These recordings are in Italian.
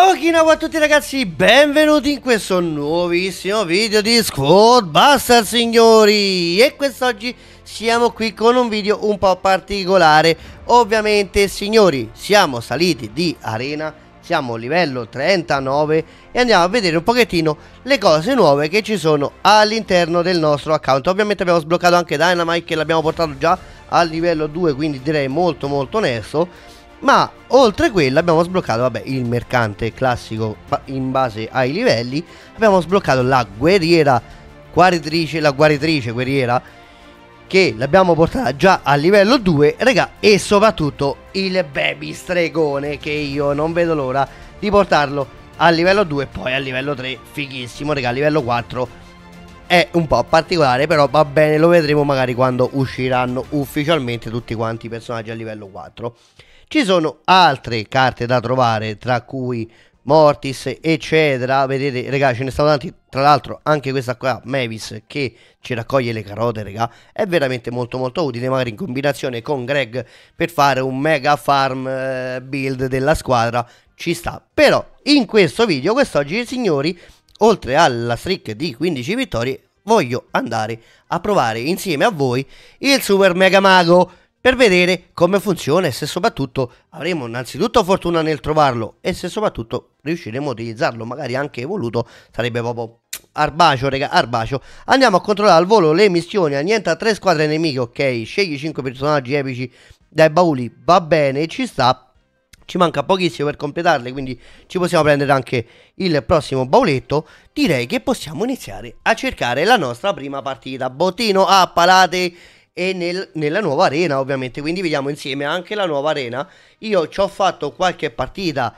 Okinawa oh, a tutti ragazzi, benvenuti in questo nuovissimo video di Squad Buster, signori E quest'oggi siamo qui con un video un po' particolare Ovviamente signori, siamo saliti di arena, siamo livello 39 E andiamo a vedere un pochettino le cose nuove che ci sono all'interno del nostro account Ovviamente abbiamo sbloccato anche Dynamite che l'abbiamo portato già al livello 2 quindi direi molto molto onesto ma oltre quello abbiamo sbloccato vabbè, il mercante classico in base ai livelli abbiamo sbloccato la guerriera guaritrice la guaritrice guerriera che l'abbiamo portata già a livello 2 regà e soprattutto il baby stregone che io non vedo l'ora di portarlo a livello 2 e poi a livello 3 fighissimo raga, a livello 4 è un po' particolare però va bene lo vedremo magari quando usciranno ufficialmente tutti quanti i personaggi a livello 4 ci sono altre carte da trovare, tra cui Mortis, eccetera. Vedete, raga, ce ne stanno tanti. Tra l'altro, anche questa qua, Mavis, che ci raccoglie le carote, raga, è veramente molto molto utile, magari in combinazione con Greg, per fare un mega farm eh, build della squadra. Ci sta. Però, in questo video, quest'oggi, signori, oltre alla streak di 15 vittorie, voglio andare a provare insieme a voi il Super Mega Mago per vedere come funziona e se soprattutto avremo innanzitutto fortuna nel trovarlo e se soprattutto riusciremo a utilizzarlo, magari anche evoluto, sarebbe proprio Arbacio, raga, Arbacio. Andiamo a controllare al volo le missioni, annienta tre squadre nemiche, ok, scegli 5 personaggi epici dai bauli, va bene, ci sta. Ci manca pochissimo per completarle, quindi ci possiamo prendere anche il prossimo bauletto. Direi che possiamo iniziare a cercare la nostra prima partita. Bottino a palate e nel, nella nuova arena ovviamente, quindi vediamo insieme anche la nuova arena. Io ci ho fatto qualche partita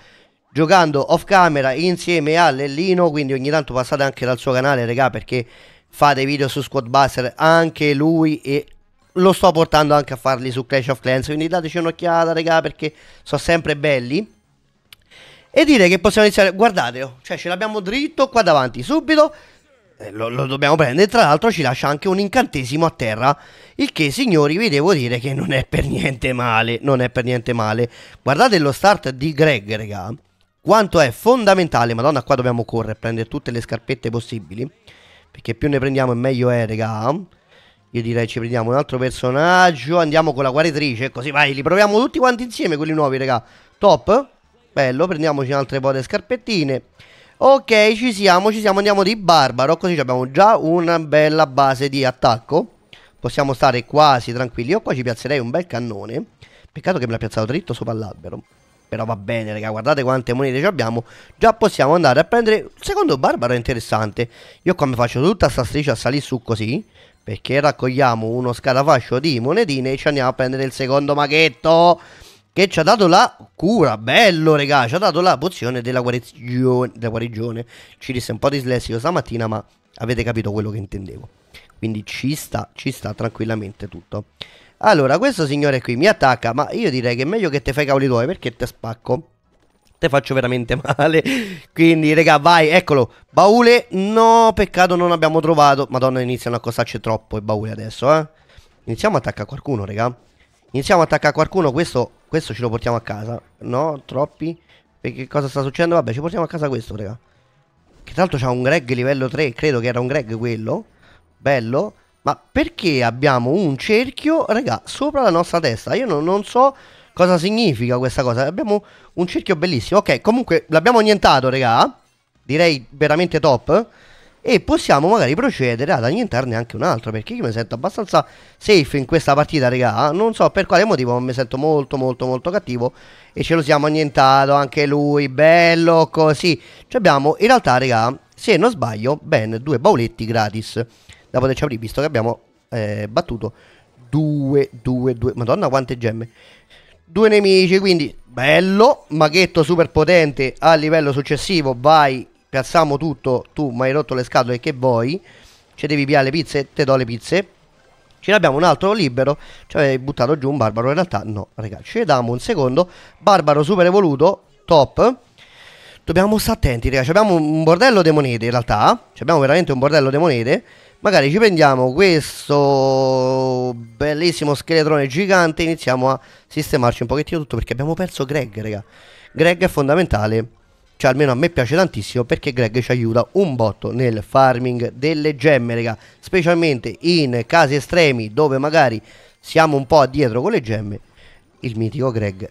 giocando off camera insieme a Lellino, quindi ogni tanto passate anche dal suo canale regà perché fa dei video su Squad Buster anche lui e lo sto portando anche a farli su Clash of Clans, quindi dateci un'occhiata regà perché sono sempre belli. E dire che possiamo iniziare, guardate, oh, cioè ce l'abbiamo dritto qua davanti, subito eh, lo, lo, dobbiamo prendere. Tra l'altro, ci lascia anche un incantesimo a terra. Il che, signori, vi devo dire che non è per niente male. Non è per niente male. Guardate lo start di Greg, raga. Quanto è fondamentale. Madonna, qua dobbiamo correre, prendere tutte le scarpette possibili. Perché più ne prendiamo, meglio è, raga. Io direi ci prendiamo un altro personaggio. Andiamo con la guaritrice. Così ecco, vai, li proviamo tutti quanti insieme, quelli nuovi, raga. Top. Bello, prendiamoci un'altra po' di scarpettine. Ok, ci siamo, ci siamo, andiamo di Barbaro, così abbiamo già una bella base di attacco. Possiamo stare quasi tranquilli. Io qua ci piazzerei un bel cannone. Peccato che me l'ha piazzato dritto sopra l'albero. Però va bene, raga, guardate quante monete abbiamo. Già possiamo andare a prendere... Il secondo Barbaro è interessante. Io qua mi faccio tutta sta striscia a salire su così. Perché raccogliamo uno scarafascio di monetine e ci andiamo a prendere il secondo maghetto che ci ha dato la cura, bello regà, ci ha dato la pozione della guarigione, della guarigione. ci disse un po' dislessico stamattina ma avete capito quello che intendevo, quindi ci sta, ci sta tranquillamente tutto. Allora, questo signore qui mi attacca, ma io direi che è meglio che te fai cavoli tuoi perché te spacco. Te faccio veramente male. Quindi, raga, vai, eccolo. Baule, no, peccato non abbiamo trovato. Madonna, iniziano a costarci troppo i baule adesso, eh. Iniziamo a attaccare qualcuno, raga. Iniziamo a attaccare qualcuno, questo, questo ce lo portiamo a casa. No, troppi. Perché cosa sta succedendo? Vabbè, ci portiamo a casa questo, raga. Che tra l'altro c'ha un Greg livello 3, credo che era un Greg quello. Bello. Ma perché abbiamo un cerchio, raga, sopra la nostra testa? Io non, non so cosa significa questa cosa. Abbiamo un cerchio bellissimo. Ok, comunque l'abbiamo annientato, raga. Direi veramente top e possiamo magari procedere ad annientarne anche un altro perché io mi sento abbastanza safe in questa partita regà non so per quale motivo ma mi sento molto molto molto cattivo e ce lo siamo annientato anche lui bello così cioè abbiamo in realtà regà se non sbaglio ben due bauletti gratis da poterci aprire visto che abbiamo eh, battuto due due due madonna quante gemme due nemici quindi bello maghetto super potente a livello successivo vai piazziamo tutto, tu mi hai rotto le scatole che vuoi, ci devi piare le pizze, te do le pizze. Ce n'abbiamo un altro libero, ci hai buttato giù un barbaro, in realtà no, ragazzi, ci vediamo un secondo, barbaro super evoluto, top. Dobbiamo stare attenti, ragazzi, abbiamo un bordello di monete in realtà, abbiamo veramente un bordello di monete. Magari ci prendiamo questo bellissimo scheletrone gigante e iniziamo a sistemarci un pochettino tutto perché abbiamo perso Greg, raga. Greg è fondamentale cioè almeno a me piace tantissimo perché Greg ci aiuta un botto nel farming delle gemme, raga, specialmente in casi estremi dove magari siamo un po' addietro con le gemme, il mitico Greg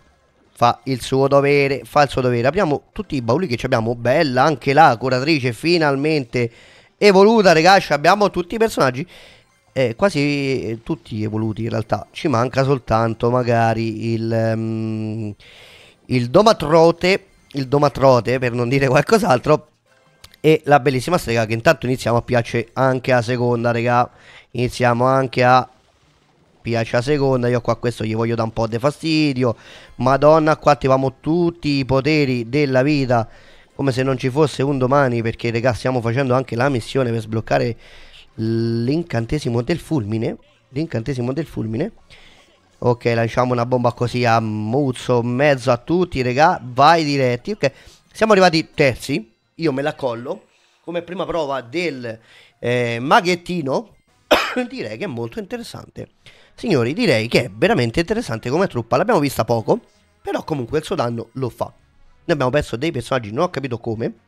fa il suo dovere, fa il suo dovere. Apriamo tutti i bauli che ci abbiamo, bella anche la curatrice finalmente evoluta, ragazzi, abbiamo tutti i personaggi eh, quasi eh, tutti evoluti in realtà, ci manca soltanto magari il um, il Domatrote il domatrote, per non dire qualcos'altro, e la bellissima strega che intanto iniziamo a piace anche a seconda, raga. Iniziamo anche a piace a seconda. Io qua questo gli voglio da un po' di fastidio. Madonna, qua attiviamo tutti i poteri della vita. Come se non ci fosse un domani. Perché, raga, stiamo facendo anche la missione per sbloccare l'incantesimo del fulmine. L'incantesimo del fulmine. Ok, lanciamo una bomba così a muzzo, mezzo a tutti, regà, vai diretti. Ok, siamo arrivati terzi, io me la collo come prima prova del eh, maghettino. direi che è molto interessante. Signori, direi che è veramente interessante come truppa, l'abbiamo vista poco, però comunque il suo danno lo fa. Noi abbiamo perso dei personaggi, non ho capito come.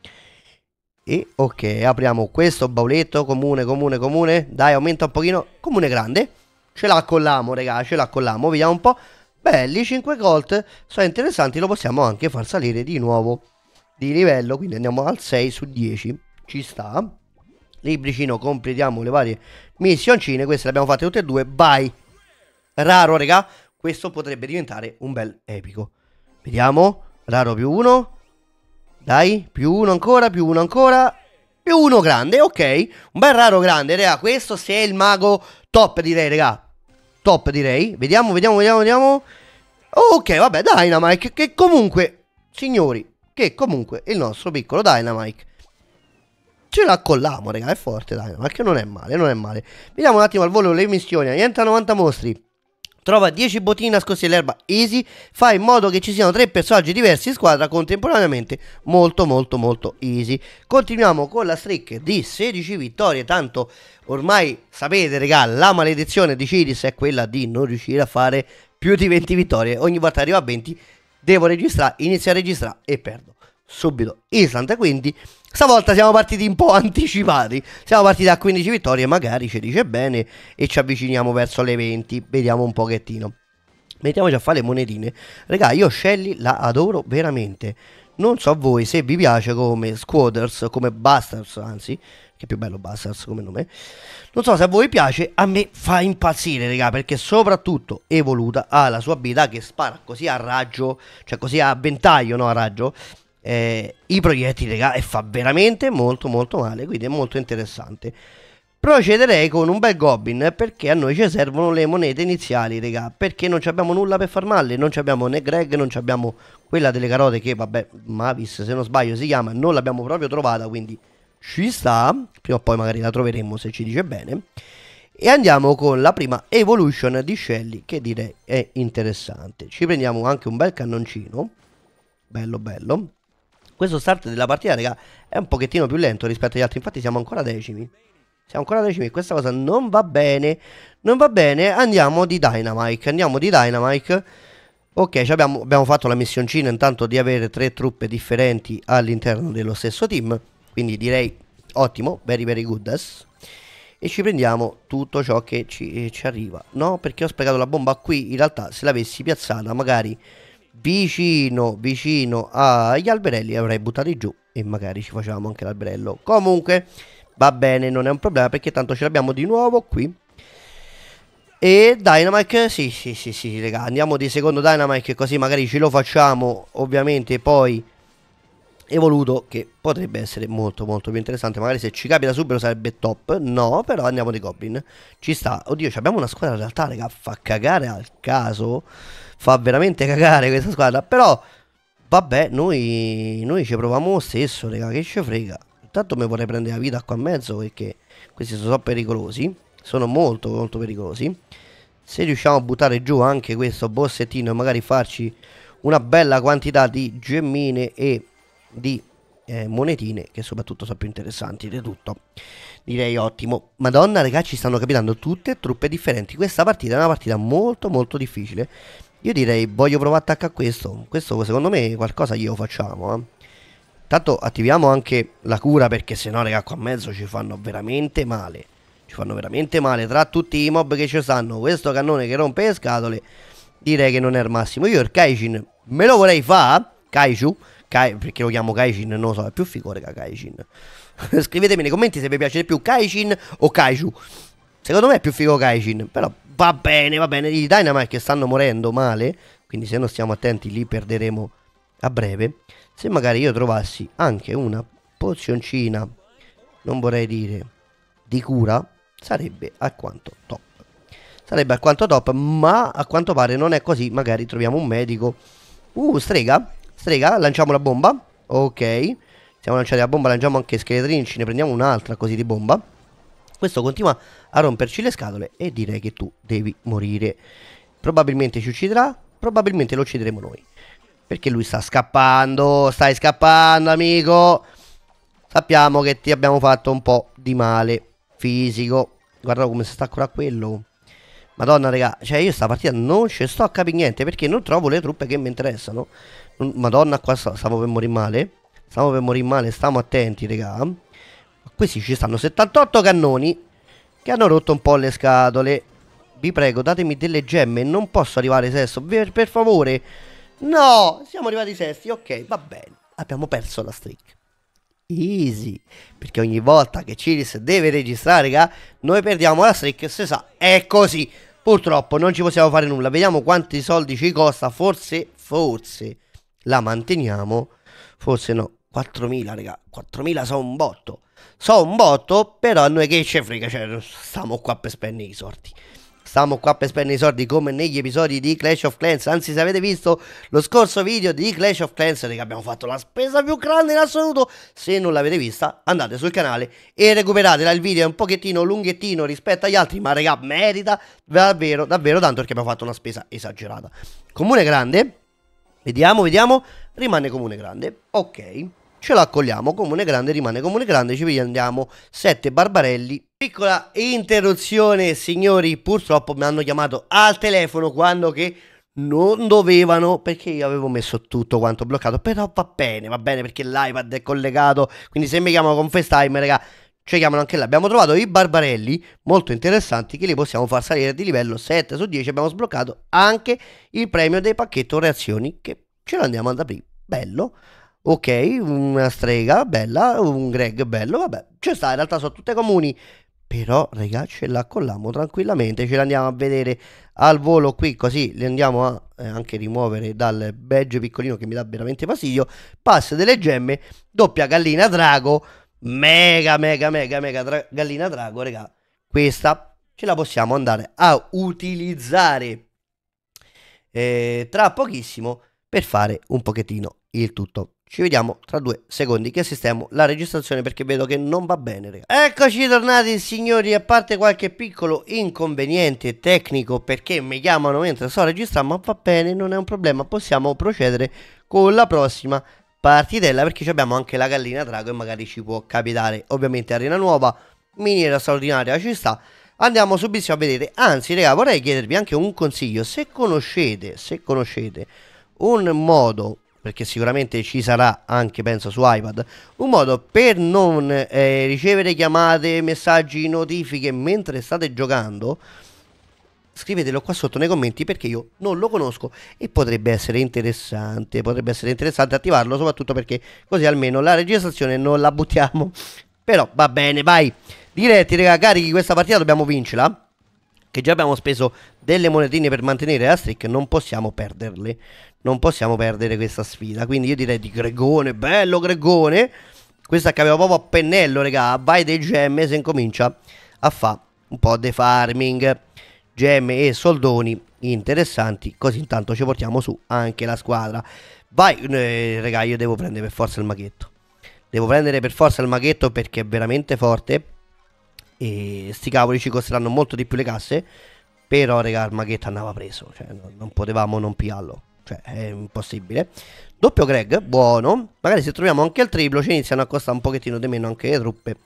E ok, apriamo questo bauletto comune, comune, comune. Dai, aumenta un pochino. Comune grande. Ce l'ha con l'amo, raga, ce l'ha con l'amo. Vediamo un po'. Belli, 5 gold. Sono interessanti, lo possiamo anche far salire di nuovo di livello. Quindi andiamo al 6 su 10. Ci sta. Libricino, completiamo le varie missioncine. Queste le abbiamo fatte tutte e due. Vai. Raro, raga. Questo potrebbe diventare un bel epico. Vediamo. Raro più uno. Dai, più uno ancora, più uno ancora più uno grande, ok. Un bel raro grande, raga. Questo se è il mago top, direi, raga. Top, direi. Vediamo, vediamo, vediamo, vediamo. Ok, vabbè, Dynamite. Che comunque, signori, che comunque il nostro piccolo Dynamite. Ce l'accolliamo, raga. È forte Dynamite, non è male, non è male. Vediamo un attimo al volo le missioni. Niente a 90 mostri. Trova 10 bottine nascoste nell'erba easy, fa in modo che ci siano 3 personaggi diversi in squadra contemporaneamente, molto molto molto easy. Continuiamo con la streak di 16 vittorie, tanto ormai sapete regà, la maledizione di Ciris è quella di non riuscire a fare più di 20 vittorie, ogni volta arriva a 20 devo registrare, inizio a registrare e perdo subito. Island quindi Stavolta siamo partiti un po' anticipati. Siamo partiti a 15 vittorie, magari ci dice bene e ci avviciniamo verso le 20. Vediamo un pochettino. Mettiamoci a fare le monetine. Regà, io Shelly la adoro veramente. Non so a voi se vi piace come Squaders, come Busters, anzi, che è più bello Busters come nome. Non so se a voi piace, a me fa impazzire, regà, perché soprattutto Evoluta ha la sua abilità che spara così a raggio, cioè così a ventaglio, no a raggio, eh, i proiettili e fa veramente molto molto male, quindi è molto interessante. Procederei con un bel goblin perché a noi ci servono le monete iniziali, raga, perché non abbiamo nulla per farmalle, non abbiamo né Greg, non abbiamo quella delle carote che, vabbè, Mavis se non sbaglio si chiama, non l'abbiamo proprio trovata, quindi ci sta, prima o poi magari la troveremo se ci dice bene. E andiamo con la prima evolution di Shelly che direi è interessante. Ci prendiamo anche un bel cannoncino, bello bello. Questo start della partita, raga, è un pochettino più lento rispetto agli altri. Infatti siamo ancora decimi. Siamo ancora decimi. Questa cosa non va bene. Non va bene. Andiamo di Dynamite. Andiamo di Dynamite. Ok, abbiamo, abbiamo fatto la missioncina intanto di avere tre truppe differenti all'interno dello stesso team. Quindi direi ottimo, very very good. E ci prendiamo tutto ciò che ci, eh, ci arriva. No, perché ho sprecato la bomba qui. In realtà se l'avessi piazzata magari vicino, vicino agli alberelli avrei buttati giù e magari ci facciamo anche l'alberello. Comunque va bene, non è un problema perché tanto ce l'abbiamo di nuovo qui. E Dynamite, sì, sì, sì, sì, raga, andiamo di secondo Dynamite così magari ce lo facciamo ovviamente poi evoluto che potrebbe essere molto molto più interessante magari se ci capita subito sarebbe top no però andiamo di Goblin ci sta oddio abbiamo una squadra in realtà raga fa cagare al caso fa veramente cagare questa squadra però vabbè noi, noi ci proviamo lo stesso raga che ci frega intanto mi vorrei prendere la vita qua a mezzo perché questi sono pericolosi sono molto molto pericolosi se riusciamo a buttare giù anche questo bossettino e magari farci una bella quantità di gemmine e di eh, monetine che soprattutto sono più interessanti di tutto. Direi ottimo. Madonna ragazzi, stanno capitando tutte truppe differenti. Questa partita è una partita molto molto difficile. Io direi voglio provare attacco a questo. Questo secondo me qualcosa glielo facciamo. Eh. Tanto attiviamo anche la cura perché se no raga qua a mezzo ci fanno veramente male. Ci fanno veramente male. Tra tutti i mob che ci stanno, questo cannone che rompe le scatole, direi che non è il massimo. Io il Kaijin me lo vorrei fare, Kaiju. Kai, perché lo chiamo Kaijin, non lo so, è più figo che Kaijin. Scrivetemi nei commenti se vi piace di più Kaijin o Kaiju. Secondo me è più figo Kaijin, però va bene, va bene. I Dynamite stanno morendo male, quindi se non stiamo attenti li perderemo a breve. Se magari io trovassi anche una pozioncina, non vorrei dire, di cura, sarebbe alquanto top. Sarebbe alquanto top, ma a quanto pare non è così. Magari troviamo un medico. Uh, strega. Strega, lanciamo la bomba. Ok. Siamo lanciati la bomba, lanciamo anche scheletrini, ne prendiamo un'altra così di bomba. Questo continua a romperci le scatole e direi che tu devi morire. Probabilmente ci ucciderà, probabilmente lo uccideremo noi. Perché lui sta scappando, stai scappando amico. Sappiamo che ti abbiamo fatto un po' di male fisico. Guarda come si sta ancora quello. Madonna raga, cioè io sta partita non ci sto a capire niente perché non trovo le truppe che mi interessano. Mm, Madonna, qua stiamo per morire male. Stiamo per morire male, stiamo attenti, raga. Questi ci stanno 78 cannoni che hanno rotto un po' le scatole. Vi prego, datemi delle gemme. Non posso arrivare sesto, per, per favore. No, siamo arrivati sesti, ok, va bene. Abbiamo perso la streak. Easy, perché ogni volta che Ciris deve registrare, raga, noi perdiamo la streak, se sa, è così. Purtroppo non ci possiamo fare nulla. Vediamo quanti soldi ci costa, forse, forse la manteniamo, forse no, 4.000 raga, 4.000 so un botto, so un botto, però a noi che ce frega, cioè stiamo qua per spendere i soldi. Stiamo qua per spendere i soldi come negli episodi di Clash of Clans. Anzi, se avete visto lo scorso video di Clash of Clans, che abbiamo fatto la spesa più grande in assoluto. Se non l'avete vista, andate sul canale e recuperatela. Il video è un pochettino lunghettino rispetto agli altri, ma raga, merita davvero, davvero tanto perché abbiamo fatto una spesa esagerata. Comune grande, Vediamo, vediamo. Rimane comune grande. Ok. Ce l'accogliamo, comune grande, rimane comune grande, ci prendiamo 7 Barbarelli. Piccola interruzione, signori, purtroppo mi hanno chiamato al telefono quando che non dovevano perché io avevo messo tutto quanto bloccato però va bene va bene perché l'iPad è collegato quindi se mi chiamano con FaceTime raga ci chiamano anche là. Abbiamo trovato i barbarelli molto interessanti che li possiamo far salire di livello 7 su 10. Abbiamo sbloccato anche il premio dei pacchetto reazioni che ce lo andiamo ad aprire. Bello. Ok, una strega bella, un Greg bello, vabbè, ci sta, in realtà sono tutte comuni, però raga ce la collammo tranquillamente ce l'andiamo a vedere al volo qui così le andiamo a eh, anche rimuovere dal badge piccolino che mi dà veramente fastidio pass delle gemme doppia gallina drago mega mega mega mega dra- gallina drago, raga. Questa ce la possiamo andare a utilizzare eh, tra pochissimo per fare un pochettino il tutto. Ci vediamo tra due secondi che assistiamo la registrazione perché vedo che non va bene. Raga. Eccoci tornati signori, a parte qualche piccolo inconveniente tecnico perché mi chiamano mentre sto registrando, ma va bene, non è un problema, possiamo procedere con la prossima partitella perché abbiamo anche la gallina drago e magari ci può capitare. Ovviamente arena nuova, miniera straordinaria ci sta. Andiamo subito a vedere, anzi raga vorrei chiedervi anche un consiglio, se conoscete, se conoscete un modo, perché sicuramente ci sarà anche penso su iPad, un modo per non eh, ricevere chiamate, messaggi, notifiche mentre state giocando, scrivetelo qua sotto nei commenti perché io non lo conosco e potrebbe essere interessante, potrebbe essere interessante attivarlo soprattutto perché così almeno la registrazione non la buttiamo. Però va bene, vai. Diretti, raga, carichi questa partita, dobbiamo vincerla. Che già abbiamo speso delle monetine per mantenere la streak, non possiamo perderle. Non possiamo perdere questa sfida, quindi io direi di Gregone, bello Gregone. Questa che avevo proprio a pennello, raga, vai dei gemme se incomincia a fare un po' di farming gemme e soldoni interessanti così intanto ci portiamo su anche la squadra vai eh, raga io devo prendere per forza il maghetto devo prendere per forza il maghetto perché è veramente forte e sti cavoli ci costeranno molto di più le casse però raga il maghetto andava preso cioè, non potevamo non piarlo cioè è impossibile doppio Greg buono magari se troviamo anche il triplo ci iniziano a costare un pochettino di meno anche le truppe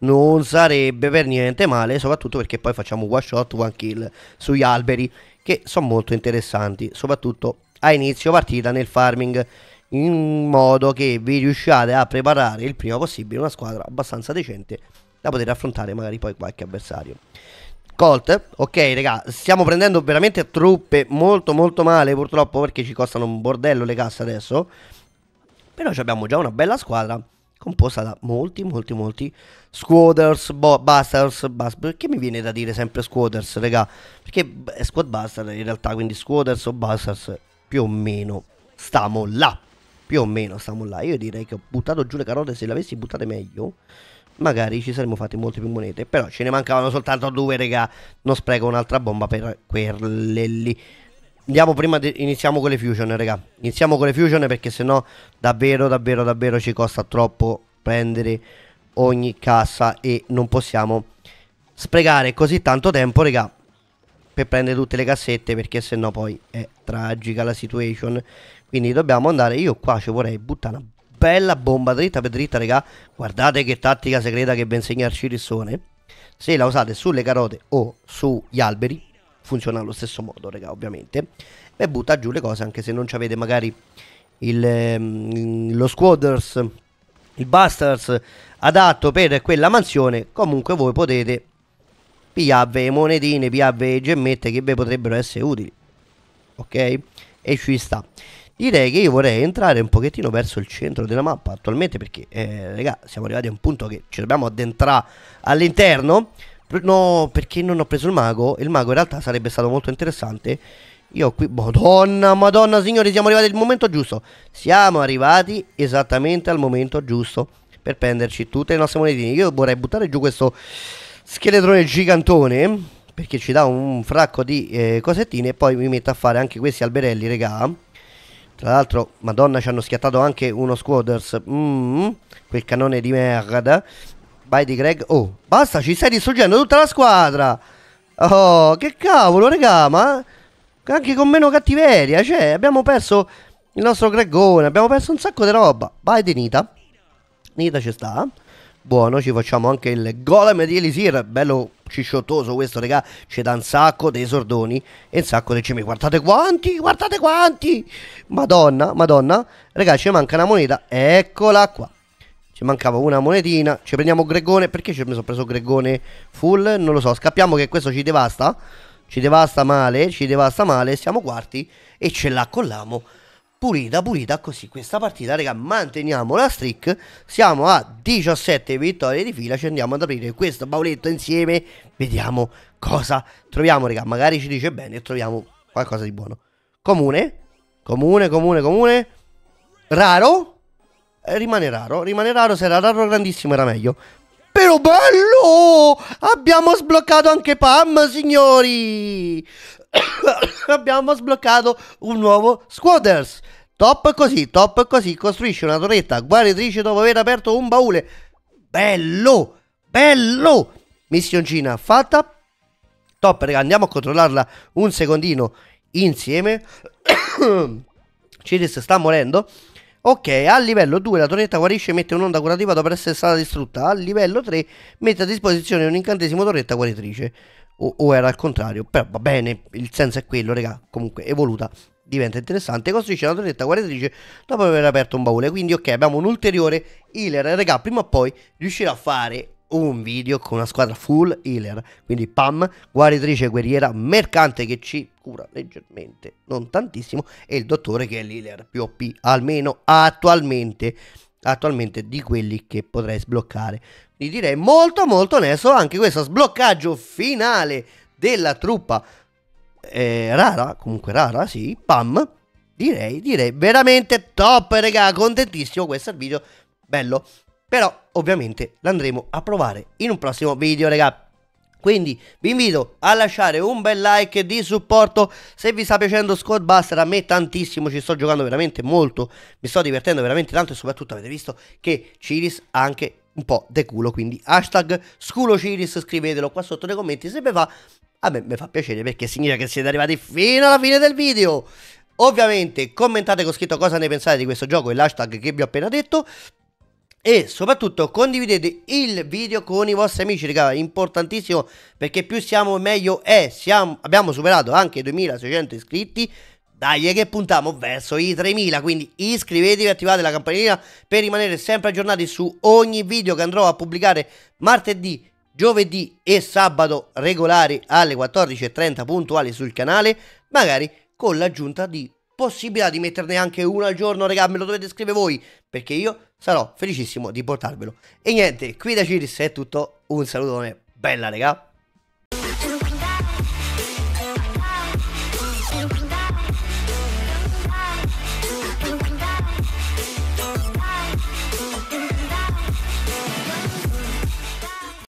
non sarebbe per niente male, soprattutto perché poi facciamo one shot, one kill sugli alberi, che sono molto interessanti, soprattutto a inizio partita nel farming, in modo che vi riusciate a preparare il prima possibile una squadra abbastanza decente da poter affrontare magari poi qualche avversario. Colt, ok raga, stiamo prendendo veramente truppe molto molto male purtroppo perché ci costano un bordello le casse adesso, però abbiamo già una bella squadra composta da molti, molti, molti squaders, bo- busters, bus- perché mi viene da dire sempre squaders, raga? Perché è squad buster in realtà, quindi squaders o busters, più o meno, stiamo là, più o meno stiamo là. Io direi che ho buttato giù le carote, se le avessi buttate meglio, magari ci saremmo fatti molte più monete, però ce ne mancavano soltanto due, raga, non spreco un'altra bomba per quelle lì andiamo prima de- iniziamo con le fusion raga iniziamo con le fusion perché sennò davvero davvero davvero ci costa troppo prendere ogni cassa e non possiamo sprecare così tanto tempo raga per prendere tutte le cassette perché sennò poi è tragica la situation quindi dobbiamo andare io qua ci vorrei buttare una bella bomba dritta per dritta raga guardate che tattica segreta che ben segnarci il Cirissone se la usate sulle carote o sugli alberi funziona allo stesso modo, raga, ovviamente. E butta giù le cose anche se non ci avete magari il, ehm, lo squaders, il busters adatto per quella mansione. Comunque voi potete pigliarvi monetine, pigliarvi gemmette che vi potrebbero essere utili. Ok? E ci sta. Direi che io vorrei entrare un pochettino verso il centro della mappa attualmente perché, eh, raga, siamo arrivati a un punto che ci dobbiamo addentrare all'interno. No, perché non ho preso il mago. Il mago in realtà sarebbe stato molto interessante. Io qui... Madonna, madonna, signori, siamo arrivati al momento giusto. Siamo arrivati esattamente al momento giusto per prenderci tutte le nostre monetine. Io vorrei buttare giù questo scheletrone gigantone perché ci dà un fracco di eh, cosettine e poi mi metto a fare anche questi alberelli, regà. Tra l'altro, madonna, ci hanno schiattato anche uno squaders. Mm, quel cannone di merda. Vai di Greg. Oh, basta, ci stai distruggendo tutta la squadra. Oh, che cavolo, regà, ma... Anche con meno cattiveria, cioè, abbiamo perso il nostro Gregone, abbiamo perso un sacco di roba. Vai di Nita. Nita ci sta. Buono, ci facciamo anche il golem di Elisir. Bello cisciottoso questo, regà. Ci dà un sacco dei sordoni e un sacco dei cemi. Guardate quanti, guardate quanti. Madonna, madonna. Regà, ci manca una moneta. Eccola qua ci mancava una monetina, ci prendiamo Gregone, perché ci sono preso Gregone full? Non lo so, scappiamo che questo ci devasta, ci devasta male, ci devasta male, siamo quarti e ce la collamo. pulita pulita così questa partita raga manteniamo la streak siamo a 17 vittorie di fila ci andiamo ad aprire questo bauletto insieme vediamo cosa troviamo raga magari ci dice bene e troviamo qualcosa di buono comune comune comune comune raro eh, rimane raro, rimane raro, se era raro grandissimo era meglio. Però bello! Abbiamo sbloccato anche Pam, signori! Abbiamo sbloccato un nuovo Squatters. Top così, top così, costruisce una torretta guaritrice dopo aver aperto un baule. Bello! Bello! Missioncina fatta. Top, raga, andiamo a controllarla un secondino insieme. Ciris sta morendo. Ok, a livello 2 la torretta guarisce e mette un'onda curativa dopo essere stata distrutta. A livello 3 mette a disposizione un incantesimo torretta guaritrice. O, o era al contrario, però va bene, il senso è quello, raga. Comunque, evoluta diventa interessante. Costruisce una torretta guaritrice dopo aver aperto un baule. Quindi, ok, abbiamo un ulteriore healer. Raga, prima o poi riuscirà a fare un video con una squadra full healer, quindi Pam, guaritrice guerriera, mercante che ci cura leggermente, non tantissimo, e il dottore che è l'healer più OP, almeno attualmente, attualmente di quelli che potrei sbloccare. Quindi direi molto molto onesto anche questo sbloccaggio finale della truppa eh, rara, comunque rara, sì, Pam. Direi, direi veramente top, raga, contentissimo questo è il video. Bello, però ovviamente l'andremo a provare in un prossimo video raga. Quindi vi invito a lasciare un bel like di supporto se vi sta piacendo Squad Buster, a me tantissimo, ci sto giocando veramente molto, mi sto divertendo veramente tanto e soprattutto avete visto che Ciris ha anche un po' de culo, quindi hashtag sculociris scrivetelo qua sotto nei commenti se vi fa a me mi fa piacere perché significa che siete arrivati fino alla fine del video. Ovviamente commentate con scritto cosa ne pensate di questo gioco e l'hashtag che vi ho appena detto e soprattutto condividete il video con i vostri amici raga importantissimo perché più siamo meglio è siamo, abbiamo superato anche 2600 iscritti dai che puntiamo verso i 3000 quindi iscrivetevi attivate la campanellina per rimanere sempre aggiornati su ogni video che andrò a pubblicare martedì giovedì e sabato regolari alle 14.30 puntuali sul canale magari con l'aggiunta di possibilità di metterne anche uno al giorno raga me lo dovete scrivere voi perché io sarò felicissimo di portarvelo. E niente, qui da Ciris è tutto, un salutone, bella regà!